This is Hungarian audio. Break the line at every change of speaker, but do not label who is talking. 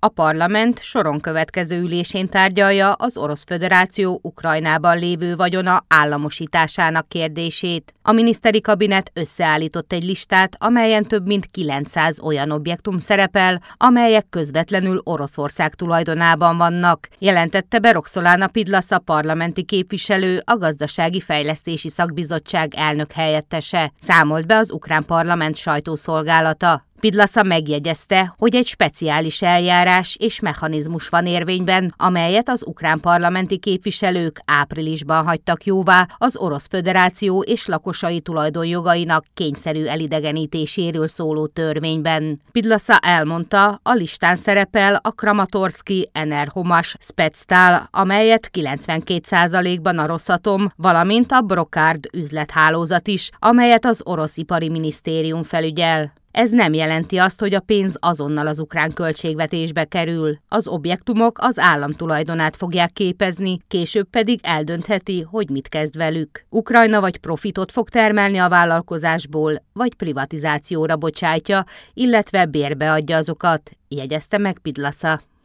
A parlament soron következő ülésén tárgyalja az Orosz Föderáció Ukrajnában lévő vagyona államosításának kérdését. A miniszteri kabinet összeállított egy listát, amelyen több mint 900 olyan objektum szerepel, amelyek közvetlenül Oroszország tulajdonában vannak, jelentette be Roxolana Pidlasz a parlamenti képviselő, a Gazdasági Fejlesztési Szakbizottság elnök helyettese. Számolt be az ukrán parlament sajtószolgálata. Pidlasza megjegyezte, hogy egy speciális eljárás és mechanizmus van érvényben, amelyet az ukrán parlamenti képviselők áprilisban hagytak jóvá az Orosz Föderáció és lakosai tulajdonjogainak kényszerű elidegenítéséről szóló törvényben. Pidlasza elmondta, a listán szerepel a Kramatorszki Enerhomas Spectál, amelyet 92%-ban a Rosszatom, valamint a Brokárd üzlethálózat is, amelyet az Orosz Ipari Minisztérium felügyel. Ez nem jelenti azt, hogy a pénz azonnal az ukrán költségvetésbe kerül. Az objektumok az állam tulajdonát fogják képezni, később pedig eldöntheti, hogy mit kezd velük. Ukrajna vagy profitot fog termelni a vállalkozásból, vagy privatizációra bocsátja, illetve bérbe adja azokat, jegyezte meg Pidlasza.